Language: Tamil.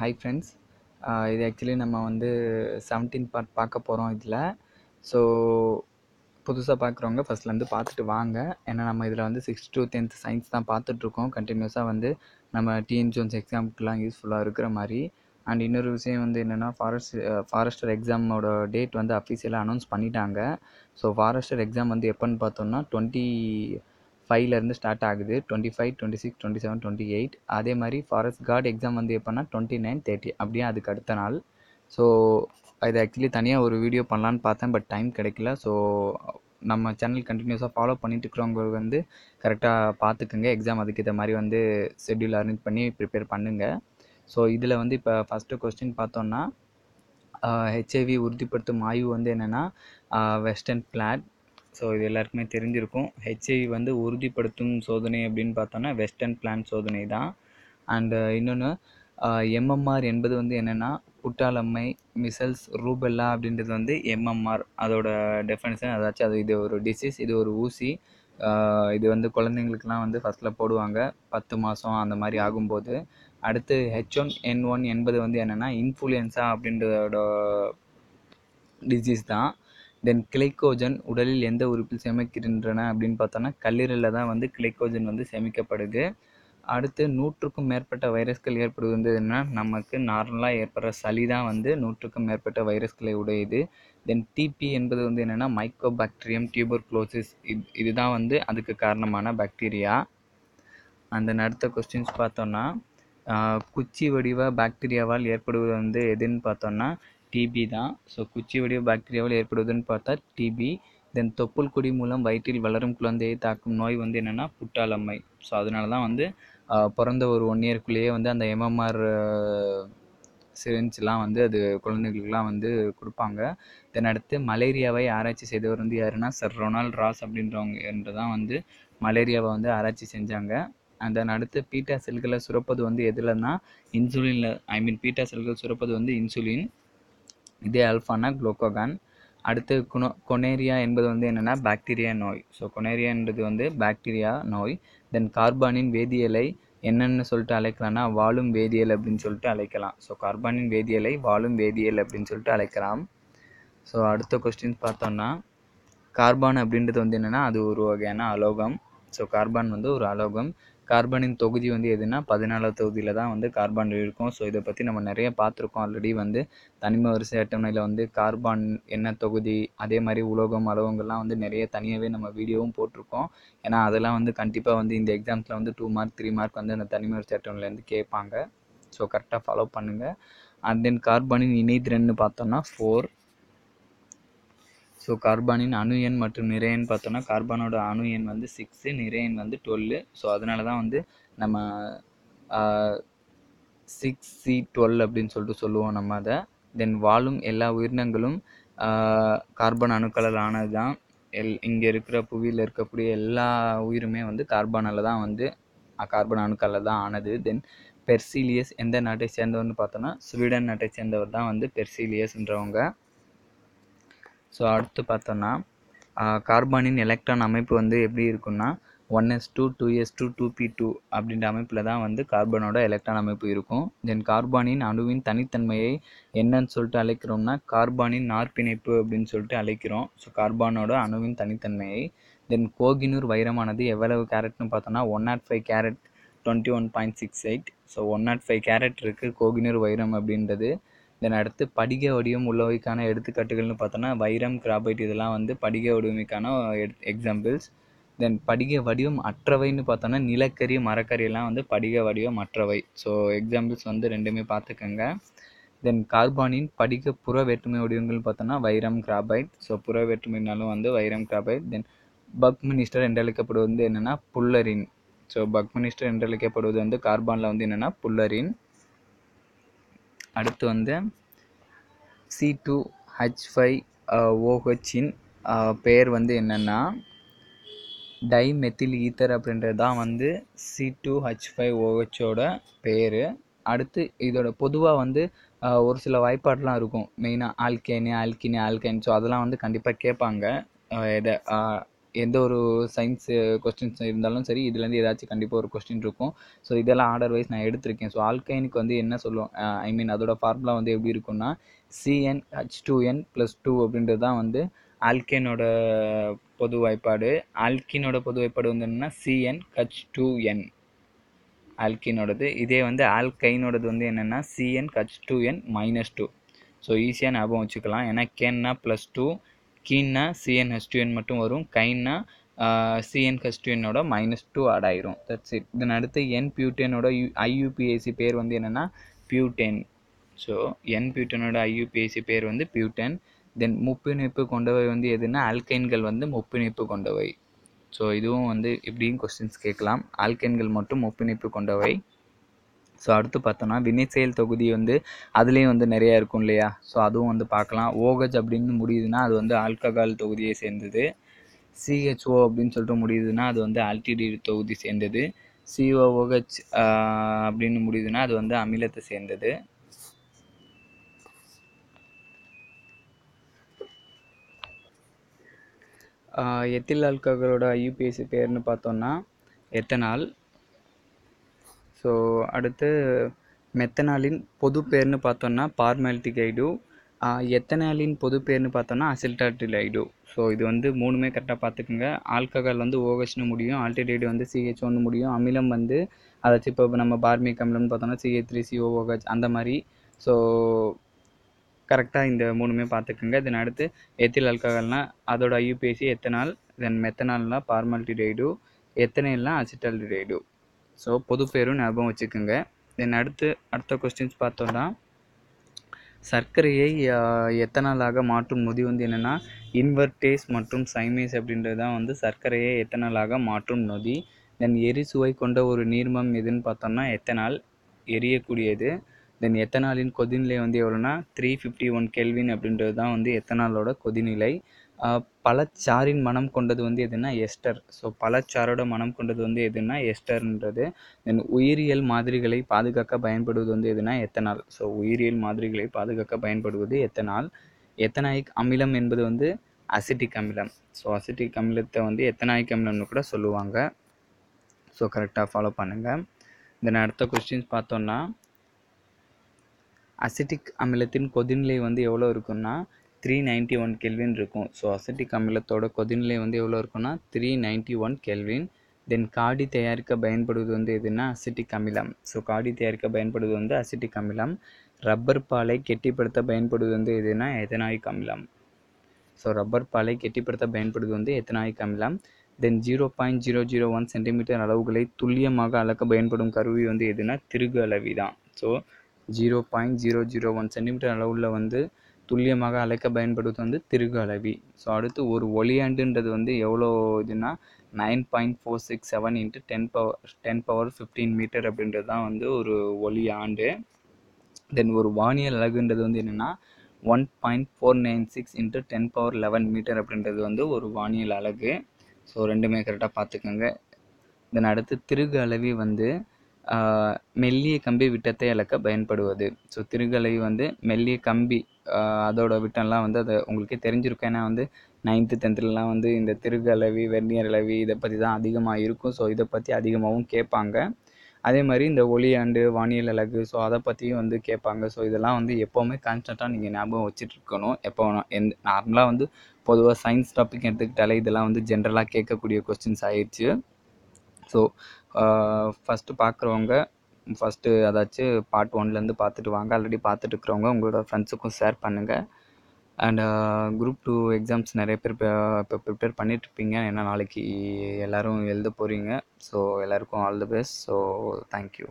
ஹை ஃப்ரெண்ட்ஸ் இது ஆக்சுவலி நம்ம வந்து செவன்டீன் பார்ட் பார்க்க போகிறோம் இதில் ஸோ புதுசாக பார்க்குறவங்க ஃபஸ்ட்லேருந்து பார்த்துட்டு வாங்க ஏன்னா நம்ம இதில் வந்து சிக்ஸ்த் டு டென்த் சயின்ஸ் தான் பார்த்துட்ருக்கோம் கண்டினியூஸாக வந்து நம்ம டிஎன் ஜோன்ஸ் எக்ஸாமுக்குலாம் யூஸ்ஃபுல்லாக இருக்கிற மாதிரி அண்ட் இன்னொரு விஷயம் வந்து என்னென்னா ஃபாரஸ்ட் ஃபாரஸ்டர் எக்ஸாமோட டேட் வந்து அஃபீஷியலாக அனௌன்ஸ் பண்ணிட்டாங்க ஸோ ஃபாரஸ்டர் எக்ஸாம் வந்து எப்போன்னு பார்த்தோம்னா டுவெண்ட்டி ஃபைவ்லேருந்து ஸ்டார்ட் ஆகுது twenty five twenty six twenty seven twenty eight அதே மாதிரி ஃபாரஸ்ட் கார்டு எக்ஸாம் வந்து எப்போனா டுவெண்ட்டி நைன் தேர்ட்டி அப்படியே அதுக்கு அடுத்த நாள் ஸோ இது ஆக்சுவலி தனியாக ஒரு வீடியோ பண்ணலான்னு பார்த்தேன் பட் டைம் கிடைக்கல ஸோ நம்ம சேனல் கண்டினியூஸாக ஃபாலோ பண்ணிட்டு இருக்கிறவங்க வந்து கரெக்டாக பார்த்துக்குங்க எக்ஸாம் அதுக்கேற்ற மாதிரி வந்து ஷெட்யூல் அரேஞ்ச் பண்ணி ப்ரிப்பேர் பண்ணுங்கள் ஸோ இதில் வந்து இப்போ ஃபஸ்ட்டு கொஸ்டின் பார்த்தோன்னா ஹெச்ஐவி உறுதிப்படுத்தும் ஆய்வு வந்து என்னென்னா வெஸ்டர்ன் பிளாட் ஸோ இது எல்லாருக்குமே தெரிஞ்சிருக்கும் ஹெச்ஐவி வந்து உறுதிப்படுத்தும் சோதனை அப்படின்னு பார்த்தோன்னா வெஸ்டர்ன் பிளான் சோதனை தான் அண்டு uh, இன்னொன்று எம்எம்ஆர் uh, என்பது வந்து என்னென்னா குட்டாலம்மை மிசல்ஸ் ரூபெல்லா அப்படின்றது வந்து எம்எம்ஆர் அதோட டெஃபினேஷன் அதாச்சும் அது இது ஒரு டிசீஸ் இது ஒரு ஊசி uh, இது வந்து குழந்தைங்களுக்குலாம் வந்து ஃபஸ்ட்டில் போடுவாங்க பத்து மாதம் அந்த மாதிரி ஆகும்போது அடுத்து ஹெச் ஒன் என் ஒன் என்பது வந்து என்னென்னா இன்ஃப்ளூயன்ஸா அப்படின்றதோட டிசீஸ் தான் தென் கிளைக்கோஜன் உடலில் எந்த உறுப்பில் சேமிக்கின்றன அப்படின்னு பார்த்தோன்னா கல்லீரலில் தான் வந்து கிளைக்கோஜன் வந்து சேமிக்கப்படுது அடுத்து நூற்றுக்கும் மேற்பட்ட வைரஸ்கள் ஏற்படுவதுன்னா நமக்கு நார்மலாக ஏற்படுற சளி தான் வந்து நூற்றுக்கும் மேற்பட்ட வைரஸ்களை உடையுது தென் டிபி என்பது வந்து என்னென்னா மைக்ரோ பாக்டீரியம் டியூபர் குளோசிஸ் இது இதுதான் வந்து அதுக்கு காரணமான பாக்டீரியா அந்த அடுத்த கொஸ்டின்ஸ் பார்த்தோன்னா குச்சி வடிவ பாக்டீரியாவால் ஏற்படுவது வந்து எதுன்னு பார்த்தோன்னா டிபி தான் ஸோ குச்சி வடிவ பாக்டீரியாவில் ஏற்படுவதுன்னு பார்த்தா டிபி தென் தொப்புள் கொடி மூலம் வயிற்றில் வளரும் குழந்தையை தாக்கும் நோய் வந்து என்னென்னா புட்டாலம்மை ஸோ அதனால தான் வந்து பிறந்த ஒரு ஒன் இயர்க்குள்ளேயே வந்து அந்த எம்எம்ஆர் சிரிஞ்செலாம் வந்து அது குழந்தைகளுக்குலாம் வந்து கொடுப்பாங்க இதன் அடுத்து மலேரியாவை ஆராய்ச்சி செய்தவர் வந்து யாருன்னா சர் ரொனால்ட் ராஸ் அப்படின்றவங்க என்று தான் வந்து மலேரியாவை வந்து ஆராய்ச்சி செஞ்சாங்க அதன் அடுத்து பீட்டா செல்களை சுரப்பது வந்து எதுலன்னா இன்சுலினில் ஐ மீன் பீட்டா செல்கள் சுரப்பது வந்து இன்சுலின் இதே அல்ஃபானா குளோக்கோகான் அடுத்து குனோ கொனேரியா என்பது வந்து என்னென்னா பாக்டீரியா நோய் ஸோ கொனேரியான்றது வந்து பாக்டீரியா நோய் தென் கார்பானின் வேதியியலை என்னென்னு சொல்லிட்டு அழைக்கலாம்னா வாழும் வேதியியல் அப்படின்னு சொல்லிட்டு அழைக்கலாம் ஸோ கார்பானின் வேதியியலை வாழும் வேதியியல் அப்படின்னு சொல்லிட்டு அழைக்கலாம் ஸோ அடுத்த கொஸ்டின்ஸ் பார்த்தோம்னா கார்பான் அப்படின்றது வந்து என்னென்னா அது ஒரு வகையான அலோகம் ஸோ கார்பான் வந்து ஒரு அலோகம் கார்பனின் தொகுதி வந்து எதுனா பதினாலு தொகுதியில் தான் வந்து கார்பன் இருக்கும் ஸோ இதை பற்றி நம்ம நிறைய பார்த்துருக்கோம் ஆல்ரெடி வந்து தனிம வரிசை அட்டவணையில் வந்து கார்பன் என்ன தொகுதி அதே மாதிரி உலோகம் அளவுங்கள்லாம் வந்து நிறைய தனியாகவே நம்ம வீடியோவும் போட்டிருக்கோம் ஏன்னா அதெல்லாம் வந்து கண்டிப்பாக வந்து இந்த எக்ஸாம்ஸில் வந்து டூ மார்க் த்ரீ மார்க் வந்து அந்த தனிம வரிசை அட்டவணையிலேருந்து கேட்பாங்க ஸோ கரெக்டாக ஃபாலோ பண்ணுங்கள் அண்ட் தென் கார்பனின் இணைதிறன்னு பார்த்தோம்னா ஃபோர் ஸோ கார்பானின் அணு எண் மற்றும் நிறையன் பார்த்தோன்னா கார்பானோட அணு எண் வந்து சிக்ஸு நிறையன் வந்து டுவெல்லு ஸோ அதனால தான் வந்து நம்ம சிக்ஸ் சி டுவெல் அப்படின்னு சொல்லிட்டு சொல்லுவோம் நம்ம அதை தென் வாழும் எல்லா உயிரினங்களும் கார்பன் அணுக்களால் ஆனது தான் எல் இங்கே இருக்கிற புவியில் இருக்கக்கூடிய எல்லா உயிருமே வந்து கார்பனால் தான் வந்து கார்பன் அணுக்களில் தான் ஆனது தென் பெர்சிலியஸ் எந்த நாட்டை சேர்ந்தவர்னு பார்த்தோன்னா ஸ்வீடன் நாட்டை சேர்ந்தவர் தான் வந்து பெர்சிலியஸ்ன்றவங்க ஸோ அடுத்து பார்த்தோன்னா கார்பனின் எலக்ட்ரான் அமைப்பு வந்து எப்படி இருக்குன்னா one S two two S two two P two அப்படின்ற அமைப்பில் தான் வந்து கார்பனோட எலக்ட்ரான் அமைப்பு இருக்கும் தென் கார்பனின் அணுவின் தனித்தன்மையை என்னன்னு சொல்லிட்டு அழைக்கிறோம்னா கார்பனின் நாற்பிணைப்பு அப்படின்னு சொல்லிட்டு அழைக்கிறோம் ஸோ கார்பானோட அணுவின் தனித்தன்மையை தென் கோகினூர் வைரமானது எவ்வளவு கேரட்னு பார்த்தோன்னா one nought five carat twenty one point six eight so one nought five carat இருக்குது கோகினூர் வைரம் அப்படின்றது தென் அடுத்து படிக வடிவம் உள்ளவைக்கான எடுத்துக்காட்டுகள்னு பார்த்தோன்னா வைரம் கிராபைட் இதெல்லாம் வந்து படிக வடிவமைக்கான எக்ஸாம்பிள்ஸ் தென் படிக வடிவம் அற்றவைன்னு பார்த்தோன்னா நிலக்கரி மரக்கரியெல்லாம் வந்து படிக வடிவம் அற்றவை ஸோ எக்ஸாம்பிள்ஸ் வந்து ரெண்டுமே பார்த்துக்கோங்க தென் கார்பானின் படிக புற வேற்றுமை வடிவங்கள்னு பார்த்தோன்னா வைரம் கிராபைட் ஸோ புற வேற்றுமைனாலும் வந்து வைரம் கிராபைட் தென் பக் மினிஸ்டர் என்றழைக்கப்படுவது வந்து என்னென்னா புல்லரின் ஸோ பக் மினிஸ்டர் என்றழைக்கப்படுவது வந்து கார்பானில் வந்து என்னென்னா புல்லரின் அடுத்து வந்து சி டூ ஹச் ஃபைவ் ஓஹெச்சின் பெயர் வந்து என்னென்னா டைமெத்தில் ஈத்தர் அப்படின்றது தான் வந்து சி டூ ஹச் ஃபைவ் ஓஹெச்சோட பேர் அடுத்து இதோட பொதுவாக வந்து ஒரு சில வாய்ப்பாடெலாம் இருக்கும் மெயினாக ஆல்கேனு ஆல்கினி ஆல்கைன் ஸோ அதெல்லாம் வந்து கண்டிப்பாக கேட்பாங்க இதை எந்த ஒரு சயின்ஸ் கொஸ்டின்ஸ் இருந்தாலும் சரி இதுலேருந்து ஏதாச்சும் கண்டிப்பாக ஒரு கொஸ்டின் இருக்கும் ஸோ இதெல்லாம் ஆர்டர் வைஸ் நான் எடுத்திருக்கேன் ஸோ ஆல்கைனுக்கு வந்து என்ன சொல்லுவோம் ஐ மீன் அதோட ஃபார்முலா வந்து எப்படி இருக்கும்னா C n H two n plus two அப்படின்றது தான் வந்து ஆல்கேனோட பொது வாய்ப்பாடு ஆல்கினோட பொது வாய்ப்பாடு வந்து என்னென்னா சிஎன் ஹச் டூ என் ஆல்கினோடது இதே வந்து ஆல்கைனோடது வந்து என்னென்னா C n H two n minus two so ஈஸியாக ஞாபகம் வச்சுக்கலாம் ஏன்னா கேன்னா ப்ளஸ் டூ கீன்னா சிஎன் ஹெச்டிஎன் மட்டும் வரும் கைன்னா சிஎன் ஹெச்டிஎனோட மைனஸ் டூ ஆட் ஆயிரும் தட்ஸ் இட் இதன் அடுத்து என் பியூட்டேனோட யூ ஐயூபிஏசி பேர் வந்து என்னென்னா பியூட்டேன் ஸோ என் பியூட்டனோட ஐயூபிஏசி பேர் வந்து பியூட்டென் தென் முப்பிணைப்பு கொண்டவை வந்து எதுனா ஆல்கைன்கள் வந்து முப்பிணைப்பு கொண்டவை ஸோ இதுவும் வந்து இப்படியும் கொஸ்டின்ஸ் கேட்கலாம் ஆல்கைன்கள் மட்டும் ஒப்பிணைப்பு கொண்டவை ஸோ அடுத்து பார்த்தோன்னா வினைச்செயல் தொகுதி வந்து அதுலேயும் வந்து நிறையா இருக்கும் இல்லையா ஸோ அதுவும் வந்து பார்க்கலாம் ஓஹெச் அப்படின்னு முடியுதுன்னா அது வந்து ஆல்கஹால் தொகுதியை சேர்ந்தது சிஹெச்ஓ அப்படின்னு சொல்லிட்டு முடியுதுன்னா அது வந்து ஆல்டிடியூட் தொகுதி சேர்ந்தது சிஓஓஹெச் அப்படின்னு முடியுதுன்னா அது வந்து அமிலத்தை சேர்ந்தது எத்தில் ஆல்கஹாலோட ஐயூபிஎஸ்சி பேர்னு பார்த்தோன்னா எத்தனால் ஸோ அடுத்து மெத்தனாலின் பொது பேர்னு பார்த்தோன்னா பார்மாலிட்டிக் ஐடு எத்தனாலின் பேர்னு பார்த்தோன்னா அசில்டாட்டில் ஐடு ஸோ இது வந்து மூணுமே கரெக்டாக பார்த்துக்குங்க ஆல்கஹால் வந்து ஓஹெச்னு முடியும் ஆல்டிடைடு வந்து சிஹெச் ஒன்று முடியும் அமிலம் வந்து அதாச்சும் இப்போ நம்ம பார்மிக் அமிலம்னு பார்த்தோன்னா சிஹெச் த்ரீ சிஓஓஹெச் அந்த மாதிரி ஸோ கரெக்டாக இந்த மூணுமே பார்த்துக்குங்க தென் அடுத்து எத்தில் ஆல்கஹால்னால் அதோட ஐயுபிஎஸ்சி எத்தனால் தென் மெத்தனால்னால் பார்மாலிட்டிடைடு எத்தனைலாம் அசிட்டல்டிடைடு ஸோ பொது பேரும் ஞாபகம் வச்சுக்கோங்க தென் அடுத்து அடுத்த கொஸ்டின்ஸ் பார்த்தோன்னா சர்க்கரையை எத்தனாலாக மாற்றும் நொதி வந்து என்னென்னா இன்வெர்டேஸ் மற்றும் சைமேஸ் அப்படின்றது தான் வந்து சர்க்கரையை எத்தனாலாக மாற்றும் நொதி தென் எரிசுவை கொண்ட ஒரு நீர்மம் எதுன்னு பார்த்தோம்னா எத்தனால் எரியக்கூடியது தென் எத்தனாலின் கொதிநிலை வந்து எவ்வளோனா த்ரீ ஃபிஃப்டி ஒன் கெல்வின் அப்படின்றது தான் வந்து எத்தனாலோட கொதிநிலை பழச்சாரின் மனம் கொண்டது வந்து எதுன்னா எஸ்டர் ஸோ பழச்சாரோட மனம் கொண்டது வந்து எதுன்னா எஸ்டர்ன்றது தென் உயிரியல் மாதிரிகளை பாதுகாக்க பயன்படுவது வந்து எதுனா எத்தனால் ஸோ உயிரியல் மாதிரிகளை பாதுகாக்க பயன்படுவது எத்தனால் எத்தனாய்க் அமிலம் என்பது வந்து அசிட்டிக் அமிலம் ஸோ அசிட்டிக் அமிலத்தை வந்து எத்தனாய்க் அமிலம்னு கூட சொல்லுவாங்க ஸோ கரெக்டாக ஃபாலோ பண்ணுங்கள் தென் அடுத்த கொஸ்டின்ஸ் பார்த்தோன்னா அசிட்டிக் அமிலத்தின் கொதிநிலை வந்து எவ்வளோ இருக்குன்னா த்ரீ நைன்ட்டி ஒன் கெல்வின் இருக்கும் ஸோ அசட்டிக் அமிலத்தோட கொதிநிலை வந்து எவ்வளோ இருக்கும்னா three ninety one kelvin then காடி தயாரிக்க பயன்படுவது வந்து எதுனா அசிட்டிக் அமிலம் ஸோ காடி தயாரிக்க பயன்படுவது வந்து அசிட்டிக் அமிலம் ரப்பர் பாலை கெட்டிப்படுத்த பயன்படுவது வந்து எதுனா எத்தனாயிக் அமிலம் ஸோ ரப்பர் பாலை கெட்டிப்படுத்த பயன்படுவது வந்து எத்தனாயிக் அமிலம் then zero point zero zero one centimetre அளவுகளை துல்லியமாக அளக்க பயன்படும் கருவி வந்து எதுனா திருகு அளவி தான் so zero point zero zero one centimetre அளவில் வந்து துல்லியமாக அழைக்க பயன்படுவது வந்து திருகு அளவி ஸோ அடுத்து ஒரு ஒளியாண்டுன்றது வந்து எவ்வளோ இதுன்னா nine point four six seven into ten power ten power fifteen metre அப்படின்றது தான் வந்து ஒரு ஒளி ஆண்டு தென் ஒரு வானியல் அழகுன்றது வந்து என்னென்னா one point four nine six into ten power eleven metre அப்படின்றது வந்து ஒரு வானியல் அழகு ஸோ ரெண்டுமே கரெக்டாக பார்த்துக்கோங்க தென் அடுத்து திருகு அளவி வந்து மெல்லிய கம்பி விட்டத்தை அளக்க பயன்படுவது ஸோ திருகலை வந்து மெல்லிய கம்பி அதோட விட்டம்லாம் வந்து அது உங்களுக்கே தெரிஞ்சிருக்கும் ஏன்னா வந்து நைன்த்து டென்த்துலலாம் வந்து இந்த திருகலவி வெர்னியர் அளவி இதை பற்றி தான் அதிகமாக இருக்கும் ஸோ இதை பற்றி அதிகமாகவும் கேட்பாங்க அதே மாதிரி இந்த ஒளியாண்டு வானியல் அழகு ஸோ அதை பற்றியும் வந்து கேட்பாங்க ஸோ இதெல்லாம் வந்து எப்போவுமே கான்ஸ்டண்ட்டாக நீங்கள் ஞாபகம் வச்சுட்டு இருக்கணும் எப்போ எந்த நார்மலாக வந்து பொதுவாக சயின்ஸ் டாபிக் எடுத்துக்கிட்டாலே இதெல்லாம் வந்து ஜென்ரலாக கேட்கக்கூடிய கொஸ்டின்ஸ் ஆயிடுச்சு ஸோ ஃபஸ்ட்டு பார்க்குறவங்க ஃபஸ்ட்டு அதாச்சும் பார்ட் ஒன்லேருந்து பார்த்துட்டு வாங்க ஆல்ரெடி பார்த்துட்டு இருக்கிறவங்க உங்களோட ஃப்ரெண்ட்ஸுக்கும் ஷேர் பண்ணுங்கள் அண்டு குரூப் டூ எக்ஸாம்ஸ் நிறைய பேர் இப்போ ப்ரிப்பேர் பண்ணிகிட்ருப்பீங்க ஏன்னா நாளைக்கு எல்லோரும் எழுத போகிறீங்க ஸோ எல்லாருக்கும் all the best so thank you